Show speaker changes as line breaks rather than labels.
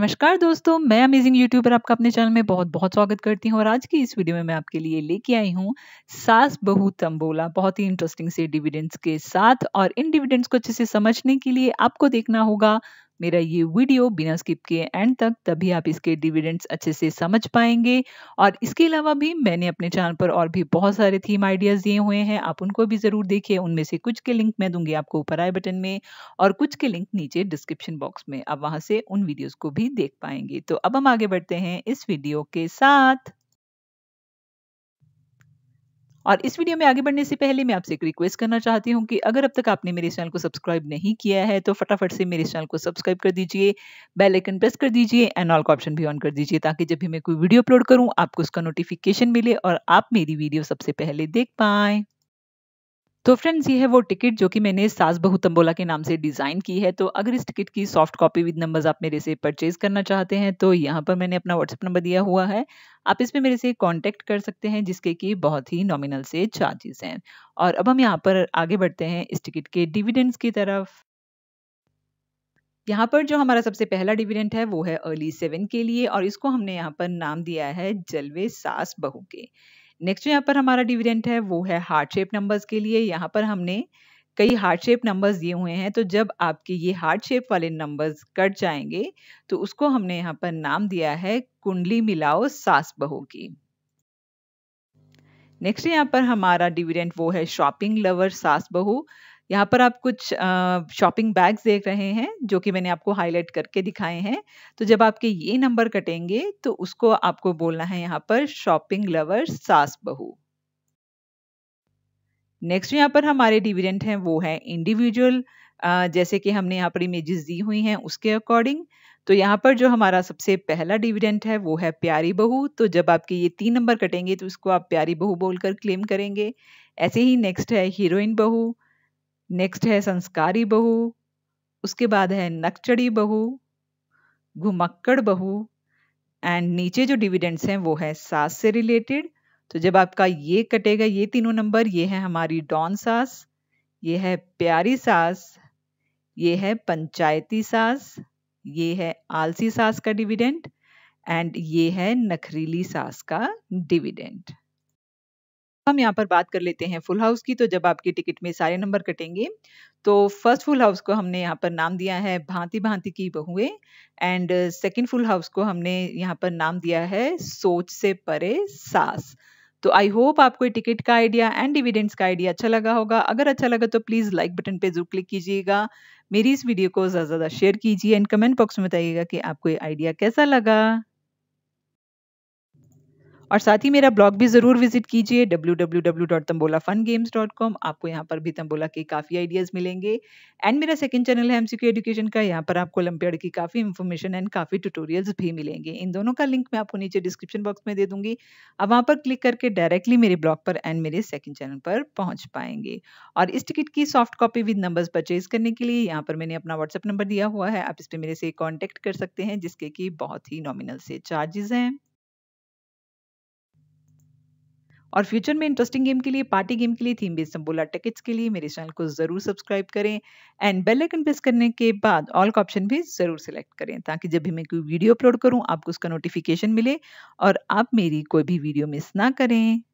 नमस्कार दोस्तों मैं अमेजिंग यूट्यूब पर आपका अपने चैनल में बहुत बहुत स्वागत करती हूँ और आज की इस वीडियो में मैं आपके लिए लेके आई हूं सास बहु तंबोला बहुत ही इंटरेस्टिंग से डिविडेंड्स के साथ और इन डिविडेंड्स को अच्छे से समझने के लिए आपको देखना होगा मेरा ये वीडियो बिना स्किप किए एंड तक तभी आप इसके डिविडेंड्स अच्छे से समझ पाएंगे और इसके अलावा भी मैंने अपने चैनल पर और भी बहुत सारे थीम आइडियाज़ दिए हुए हैं आप उनको भी ज़रूर देखिए उनमें से कुछ के लिंक मैं दूंगी आपको ऊपर आए बटन में और कुछ के लिंक नीचे डिस्क्रिप्शन बॉक्स में आप वहां से उन वीडियोज़ को भी देख पाएंगे तो अब हम आगे बढ़ते हैं इस वीडियो के साथ और इस वीडियो में आगे बढ़ने से पहले मैं आपसे एक रिक्वेस्ट करना चाहती हूँ कि अगर अब तक आपने मेरे चैनल को सब्सक्राइब नहीं किया है तो फटाफट से मेरे चैनल को सब्सक्राइब कर दीजिए बेल आइकन प्रेस कर दीजिए एंड ऑल का ऑप्शन भी ऑन कर दीजिए ताकि जब भी मैं कोई वीडियो अपलोड करूँ आपको उसका नोटिफिकेशन मिले और आप मेरी वीडियो सबसे पहले देख पाएं तो फ्रेंड्स ये है वो टिकट जो कि मैंने सास बहु तंबोला के नाम से डिज़ाइन की है तो अगर इस टिकट की सॉफ्ट कॉपी विद नंबर्स आप मेरे से परचेज करना चाहते हैं तो यहाँ पर मैंने अपना व्हाट्सएप नंबर दिया हुआ है आप इसमें मेरे से कांटेक्ट कर सकते हैं जिसके कि बहुत ही नॉमिनल से चार्जेस हैं और अब हम यहाँ पर आगे बढ़ते हैं इस टिकट के डिविडेंड्स की तरफ यहाँ पर जो हमारा सबसे पहला डिविडेंट है वो है अर्ली सेवन के लिए और इसको हमने यहाँ पर नाम दिया है जलवे सास बहू के नेक्स्ट यहाँ पर हमारा डिविडेंट है वो है हार्ड शेप नंबर्स के लिए यहाँ पर हमने कई हार्ड शेप नंबर्स दिए हुए हैं तो जब आपके ये हार्ड शेप वाले नंबर्स कट जाएंगे तो उसको हमने यहाँ पर नाम दिया है कुंडली मिलाओ सास बहू की नेक्स्ट यहाँ पर हमारा डिविडेंट वो है शॉपिंग लवर सास बहू यहाँ पर आप कुछ शॉपिंग बैग्स देख रहे हैं जो कि मैंने आपको हाईलाइट करके दिखाए हैं तो जब आपके ये नंबर कटेंगे तो उसको आपको बोलना है यहाँ पर शॉपिंग लवर सास बहू नेक्स्ट यहाँ पर हमारे डिविडेंट हैं वो है इंडिविजुअल जैसे कि हमने यहाँ पर इमेजेस दी हुई हैं उसके अकॉर्डिंग तो यहाँ पर जो हमारा सबसे पहला डिविडेंट है वो है प्यारी बहू तो जब आपके ये तीन नंबर कटेंगे तो उसको आप प्यारी बहू बोलकर क्लेम करेंगे ऐसे ही नेक्स्ट है हीरोइन बहू नेक्स्ट है संस्कारी बहू उसके बाद है नक्चड़ी बहू घुमक्कड़ बहू एंड नीचे जो डिविडेंड्स हैं वो है सास से रिलेटेड तो जब आपका ये कटेगा ये तीनों नंबर ये है हमारी डॉन सास ये है प्यारी सास ये है पंचायती सास ये है आलसी सास का डिविडेंड एंड ये है नखरीली सास का डिविडेंड हम यहाँ पर बात कर लेते हैं फुल हाउस की तो जब आपकी टिकट में सारे नंबर कटेंगे तो फर्स्ट फुल हाउस को हमने यहाँ पर नाम दिया है भांति भांति की बहुए एंड सेकेंड फुल हाउस को हमने यहाँ पर नाम दिया है सोच से परे सास तो आई होप आपको टिकट का आइडिया एंड डिविडेंड्स का आइडिया अच्छा लगा होगा अगर अच्छा लगा तो प्लीज़ लाइक बटन पे जरूर क्लिक कीजिएगा मेरी इस वीडियो को ज़्यादा ज़्यादा शेयर कीजिए एंड कमेंट बॉक्स में बताइएगा कि आपको ये आइडिया कैसा लगा और साथ ही मेरा ब्लॉग भी ज़रूर विजिट कीजिए डब्ल्यू आपको यहाँ पर भी तम्बोला के काफ़ी आइडियाज़ मिलेंगे एंड मेरा सेकंड चैनल है एमसीक्यू एजुकेशन का यहाँ पर आपको ओलंपियाड की काफ़ी इन्फॉर्मेशन एंड काफ़ी ट्यूटोरियल्स भी मिलेंगे इन दोनों का लिंक मैं आपको नीचे डिस्क्रिप्शन बॉक्स में दे दूंगी अब वहाँ पर क्लिक करके डायरेक्टली मेरे ब्लॉग पर एंड मेरे सेकंड चैनल पर पहुंच पाएंगे और इस टिकट की soft copy with number purchase करने के लिए यहाँ पर मैंने अपना व्हाट्सअप नंबर दिया हुआ है आप इस पर मेरे से कॉन्टेक्ट कर सकते हैं जिसके कि बहुत ही नॉमिनल से चार्जेस हैं और फ्यूचर में इंटरेस्टिंग गेम के लिए पार्टी गेम के लिए थीम बेस संबोला टिकट्स के लिए मेरे चैनल को ज़रूर सब्सक्राइब करें एंड बेल आइकन प्रेस करने के बाद ऑल का ऑप्शन भी ज़रूर सेलेक्ट करें ताकि जब भी मैं कोई वीडियो अपलोड करूँ आपको उसका नोटिफिकेशन मिले और आप मेरी कोई भी वीडियो मिस ना करें